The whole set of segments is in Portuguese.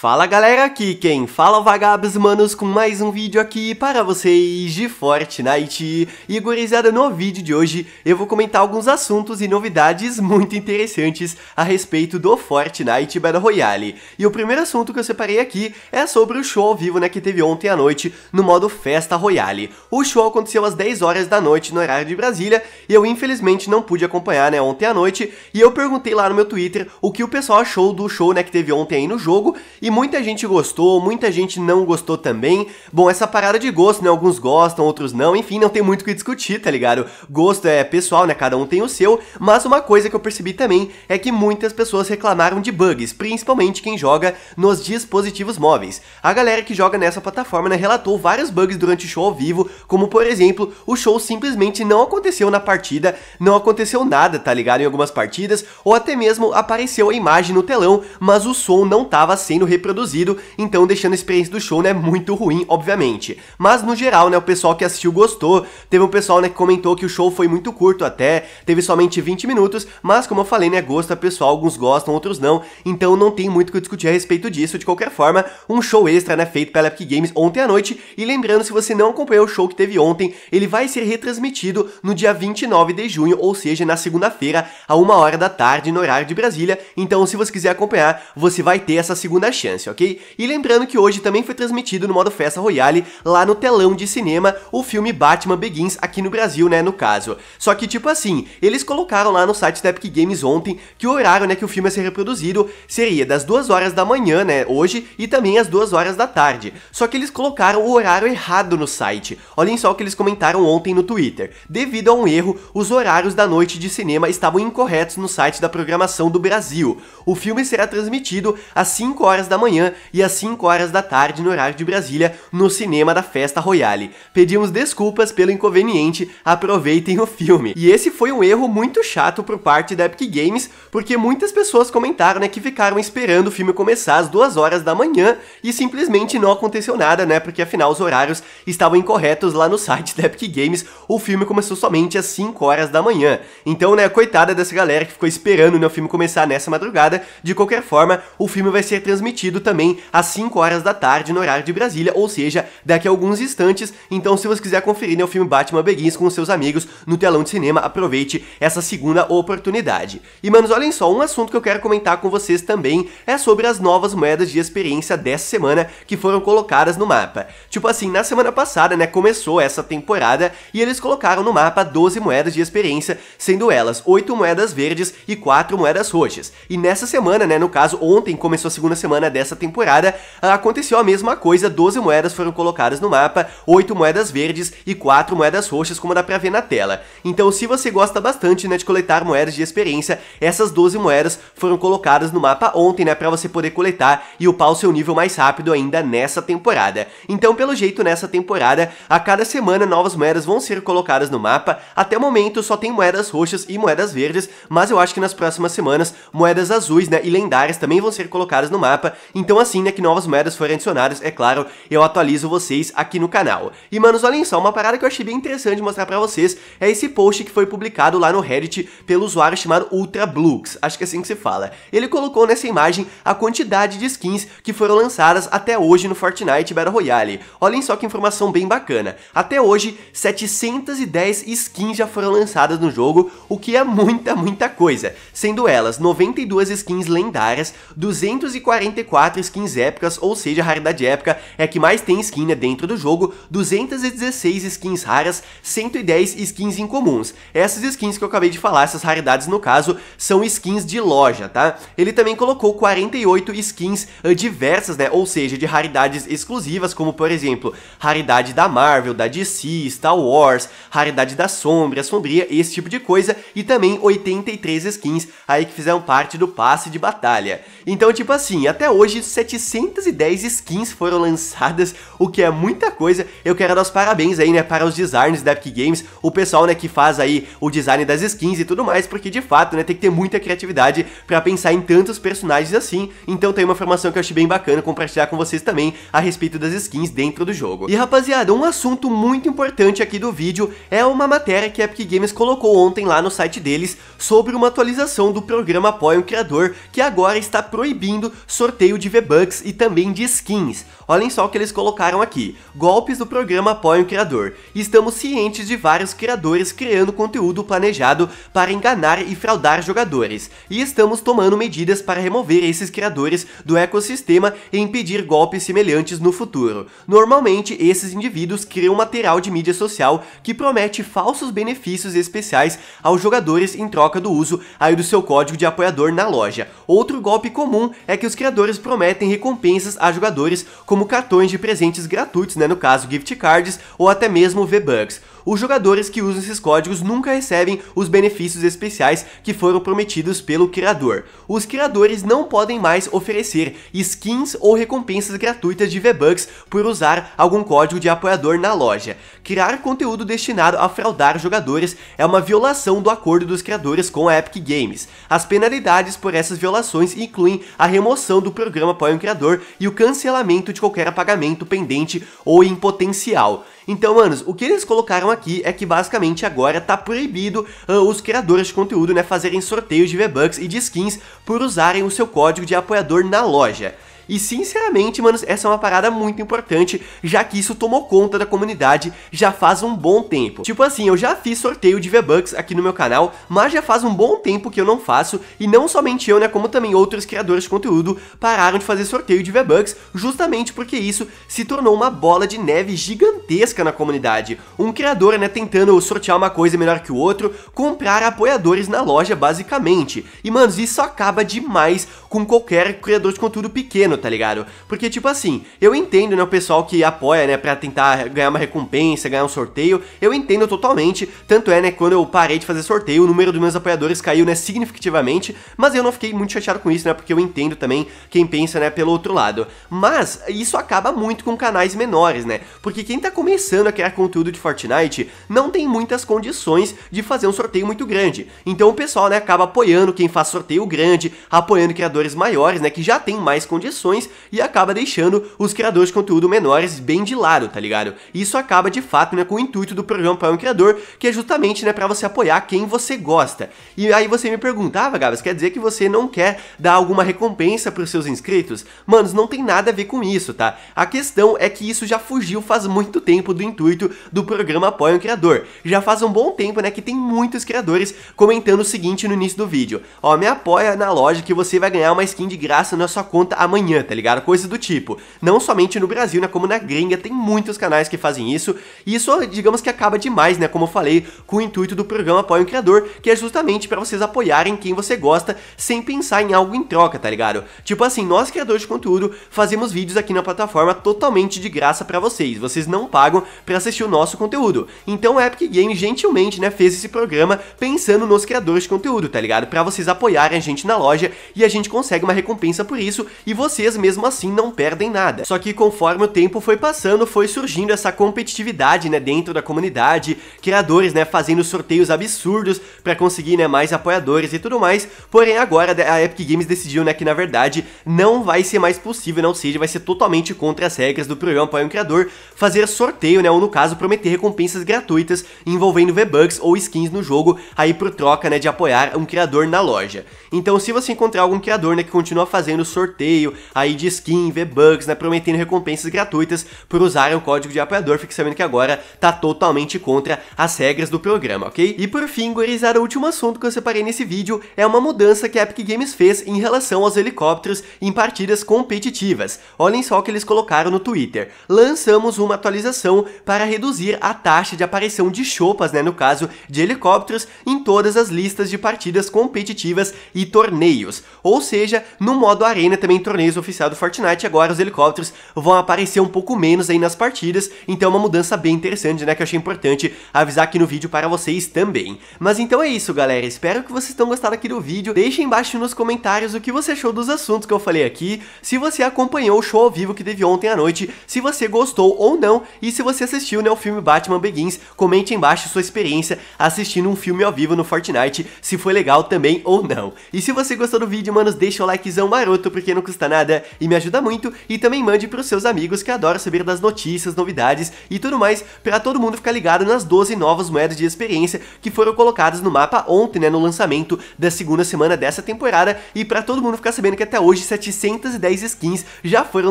Fala galera, aqui quem fala é vagabos manos com mais um vídeo aqui para vocês de Fortnite E gurizada, no vídeo de hoje eu vou comentar alguns assuntos e novidades muito interessantes a respeito do Fortnite Battle Royale E o primeiro assunto que eu separei aqui é sobre o show ao vivo né, que teve ontem à noite no modo Festa Royale O show aconteceu às 10 horas da noite no horário de Brasília e eu infelizmente não pude acompanhar né, ontem à noite E eu perguntei lá no meu Twitter o que o pessoal achou do show né, que teve ontem aí no jogo e muita gente gostou, muita gente não gostou também. Bom, essa parada de gosto, né? Alguns gostam, outros não, enfim, não tem muito o que discutir, tá ligado? Gosto é pessoal, né? Cada um tem o seu, mas uma coisa que eu percebi também é que muitas pessoas reclamaram de bugs, principalmente quem joga nos dispositivos móveis. A galera que joga nessa plataforma, né, relatou vários bugs durante o show ao vivo, como por exemplo, o show simplesmente não aconteceu na partida, não aconteceu nada, tá ligado? Em algumas partidas, ou até mesmo apareceu a imagem no telão, mas o som não tava sendo reproduzido produzido, então deixando a experiência do show, né, muito ruim, obviamente. Mas no geral, né, o pessoal que assistiu gostou. Teve um pessoal, né, que comentou que o show foi muito curto até, teve somente 20 minutos, mas como eu falei, né, gosto é pessoal, alguns gostam, outros não, então não tem muito o que discutir a respeito disso. De qualquer forma, um show extra, né, feito pela Epic Games ontem à noite. E lembrando, se você não acompanhou o show que teve ontem, ele vai ser retransmitido no dia 29 de junho, ou seja, na segunda-feira, a uma hora da tarde, no horário de Brasília. Então, se você quiser acompanhar, você vai ter essa segunda chance chance, ok? E lembrando que hoje também foi transmitido no modo Festa Royale, lá no telão de cinema, o filme Batman Begins aqui no Brasil, né, no caso. Só que, tipo assim, eles colocaram lá no site da Epic Games ontem que o horário, né, que o filme ia ser reproduzido seria das 2 horas da manhã, né, hoje, e também às 2 horas da tarde. Só que eles colocaram o horário errado no site. Olhem só o que eles comentaram ontem no Twitter. Devido a um erro, os horários da noite de cinema estavam incorretos no site da programação do Brasil. O filme será transmitido às 5 horas da manhã e às 5 horas da tarde no horário de Brasília, no cinema da Festa Royale. Pedimos desculpas pelo inconveniente, aproveitem o filme. E esse foi um erro muito chato por parte da Epic Games, porque muitas pessoas comentaram né, que ficaram esperando o filme começar às 2 horas da manhã e simplesmente não aconteceu nada, né? Porque afinal os horários estavam incorretos lá no site da Epic Games, o filme começou somente às 5 horas da manhã. Então, né, coitada dessa galera que ficou esperando né, o filme começar nessa madrugada, de qualquer forma, o filme vai ser transmitido também às 5 horas da tarde no horário de Brasília, ou seja, daqui a alguns instantes. Então, se você quiser conferir né, o filme Batman Begins com seus amigos no telão de cinema, aproveite essa segunda oportunidade. E, manos, olhem só, um assunto que eu quero comentar com vocês também é sobre as novas moedas de experiência dessa semana que foram colocadas no mapa. Tipo assim, na semana passada, né, começou essa temporada e eles colocaram no mapa 12 moedas de experiência, sendo elas 8 moedas verdes e 4 moedas roxas. E nessa semana, né, no caso, ontem começou a segunda semana dessa temporada, ah, aconteceu a mesma coisa, 12 moedas foram colocadas no mapa, 8 moedas verdes e 4 moedas roxas, como dá pra ver na tela. Então se você gosta bastante né, de coletar moedas de experiência, essas 12 moedas foram colocadas no mapa ontem, né, pra você poder coletar e upar o seu nível mais rápido ainda nessa temporada. Então pelo jeito, nessa temporada, a cada semana novas moedas vão ser colocadas no mapa, até o momento só tem moedas roxas e moedas verdes, mas eu acho que nas próximas semanas moedas azuis né, e lendárias também vão ser colocadas no mapa, então assim, né, que novas moedas forem adicionadas, é claro, eu atualizo vocês aqui no canal. E, manos, olhem só, uma parada que eu achei bem interessante mostrar pra vocês é esse post que foi publicado lá no Reddit pelo usuário chamado UltraBlux, acho que é assim que se fala. Ele colocou nessa imagem a quantidade de skins que foram lançadas até hoje no Fortnite Battle Royale. Olhem só que informação bem bacana. Até hoje, 710 skins já foram lançadas no jogo, o que é muita, muita coisa. Sendo elas 92 skins lendárias, 244 64 skins épicas, ou seja, a raridade épica é a que mais tem skin né, dentro do jogo, 216 skins raras, 110 skins incomuns. Essas skins que eu acabei de falar, essas raridades no caso, são skins de loja, tá? Ele também colocou 48 skins uh, diversas, né, ou seja, de raridades exclusivas, como por exemplo, raridade da Marvel, da DC, Star Wars, raridade da Sombra, Sombria, esse tipo de coisa, e também 83 skins aí que fizeram parte do passe de batalha. Então, tipo assim, até hoje hoje 710 skins foram lançadas, o que é muita coisa. Eu quero dar os parabéns aí, né, para os designers da Epic Games, o pessoal, né, que faz aí o design das skins e tudo mais, porque de fato, né, tem que ter muita criatividade para pensar em tantos personagens assim. Então tem uma informação que eu achei bem bacana compartilhar com vocês também a respeito das skins dentro do jogo. E rapaziada, um assunto muito importante aqui do vídeo é uma matéria que a Epic Games colocou ontem lá no site deles sobre uma atualização do programa Apoia um Criador, que agora está proibindo sorteio de V-Bucks e também de skins. Olhem só o que eles colocaram aqui. Golpes do programa apoiam o criador. Estamos cientes de vários criadores criando conteúdo planejado para enganar e fraudar jogadores. E estamos tomando medidas para remover esses criadores do ecossistema e impedir golpes semelhantes no futuro. Normalmente, esses indivíduos criam material de mídia social que promete falsos benefícios especiais aos jogadores em troca do uso aí do seu código de apoiador na loja. Outro golpe comum é que os criadores prometem recompensas a jogadores, como cartões de presentes gratuitos, né, no caso gift cards, ou até mesmo V-Bucks os jogadores que usam esses códigos nunca recebem os benefícios especiais que foram prometidos pelo criador. Os criadores não podem mais oferecer skins ou recompensas gratuitas de V-Bucks por usar algum código de apoiador na loja. Criar conteúdo destinado a fraudar jogadores é uma violação do acordo dos criadores com a Epic Games. As penalidades por essas violações incluem a remoção do programa Apoia um Criador e o cancelamento de qualquer pagamento pendente ou em potencial. Então, manos, o que eles colocaram aqui é que basicamente agora tá proibido uh, os criadores de conteúdo, né, fazerem sorteios de V-Bucks e de skins por usarem o seu código de apoiador na loja. E sinceramente, mano, essa é uma parada muito importante, já que isso tomou conta da comunidade já faz um bom tempo. Tipo assim, eu já fiz sorteio de V-Bucks aqui no meu canal, mas já faz um bom tempo que eu não faço, e não somente eu, né, como também outros criadores de conteúdo pararam de fazer sorteio de V-Bucks, justamente porque isso se tornou uma bola de neve gigantesca na comunidade. Um criador, né, tentando sortear uma coisa melhor que o outro, comprar apoiadores na loja, basicamente. E, mano, isso acaba demais com qualquer criador de conteúdo pequeno, tá ligado? Porque, tipo assim, eu entendo, né, o pessoal que apoia, né, pra tentar ganhar uma recompensa, ganhar um sorteio, eu entendo totalmente, tanto é, né, quando eu parei de fazer sorteio, o número dos meus apoiadores caiu, né, significativamente, mas eu não fiquei muito chateado com isso, né, porque eu entendo também quem pensa, né, pelo outro lado. Mas, isso acaba muito com canais menores, né, porque quem tá começando a criar conteúdo de Fortnite não tem muitas condições de fazer um sorteio muito grande, então o pessoal, né, acaba apoiando quem faz sorteio grande, apoiando criadores maiores, né, que já tem mais condições e acaba deixando os criadores de conteúdo menores bem de lado, tá ligado? E isso acaba de fato né, com o intuito do programa para um criador, que é justamente né, para você apoiar quem você gosta. E aí você me perguntava, ah, Gabs, quer dizer que você não quer dar alguma recompensa para os seus inscritos? Manos, não tem nada a ver com isso, tá? A questão é que isso já fugiu faz muito tempo do intuito do programa Apoia um Criador. Já faz um bom tempo, né, que tem muitos criadores comentando o seguinte no início do vídeo. Ó, me apoia na loja que você vai ganhar uma skin de graça na sua conta amanhã amanhã, tá ligado? Coisa do tipo. Não somente no Brasil, né? Como na gringa, tem muitos canais que fazem isso. E isso, digamos que acaba demais, né? Como eu falei, com o intuito do programa Apoia o Criador, que é justamente para vocês apoiarem quem você gosta sem pensar em algo em troca, tá ligado? Tipo assim, nós criadores de conteúdo fazemos vídeos aqui na plataforma totalmente de graça para vocês. Vocês não pagam para assistir o nosso conteúdo. Então a Epic Games gentilmente, né, fez esse programa pensando nos criadores de conteúdo, tá ligado? Para vocês apoiarem a gente na loja e a gente consegue uma recompensa por isso e você vocês mesmo assim não perdem nada. Só que conforme o tempo foi passando, foi surgindo essa competitividade, né, dentro da comunidade, criadores, né, fazendo sorteios absurdos para conseguir, né, mais apoiadores e tudo mais. Porém, agora né, a Epic Games decidiu, né, que na verdade não vai ser mais possível, não seja, vai ser totalmente contra as regras do programa Apoia um Criador fazer sorteio, né, ou no caso prometer recompensas gratuitas envolvendo V-Bucks ou skins no jogo aí por troca, né, de apoiar um criador na loja. Então, se você encontrar algum criador, né, que continua fazendo sorteio, aí de skin, V-Bucks, né, prometendo recompensas gratuitas por usarem o código de apoiador, fique sabendo que agora tá totalmente contra as regras do programa, ok? E por fim, gurizada, o último assunto que eu separei nesse vídeo é uma mudança que a Epic Games fez em relação aos helicópteros em partidas competitivas. Olhem só o que eles colocaram no Twitter. Lançamos uma atualização para reduzir a taxa de aparição de chopas, né, no caso de helicópteros, em todas as listas de partidas competitivas e torneios. Ou seja, no modo arena também torneios oficial do Fortnite, agora os helicópteros vão aparecer um pouco menos aí nas partidas, então é uma mudança bem interessante, né, que eu achei importante avisar aqui no vídeo para vocês também. Mas então é isso, galera, espero que vocês tenham gostado aqui do vídeo, deixem embaixo nos comentários o que você achou dos assuntos que eu falei aqui, se você acompanhou o show ao vivo que teve ontem à noite, se você gostou ou não, e se você assistiu, né, o filme Batman Begins, comente embaixo sua experiência assistindo um filme ao vivo no Fortnite, se foi legal também ou não. E se você gostou do vídeo, manos, deixa o likezão maroto, porque não custa nada, e me ajuda muito e também mande para os seus amigos que adoram saber das notícias, novidades e tudo mais para todo mundo ficar ligado nas 12 novas moedas de experiência que foram colocadas no mapa ontem, né, no lançamento da segunda semana dessa temporada e para todo mundo ficar sabendo que até hoje 710 skins já foram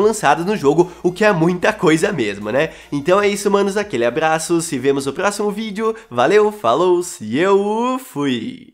lançadas no jogo, o que é muita coisa mesmo, né? Então é isso, manos, aquele abraço, se vemos no próximo vídeo, valeu, falou, se eu fui!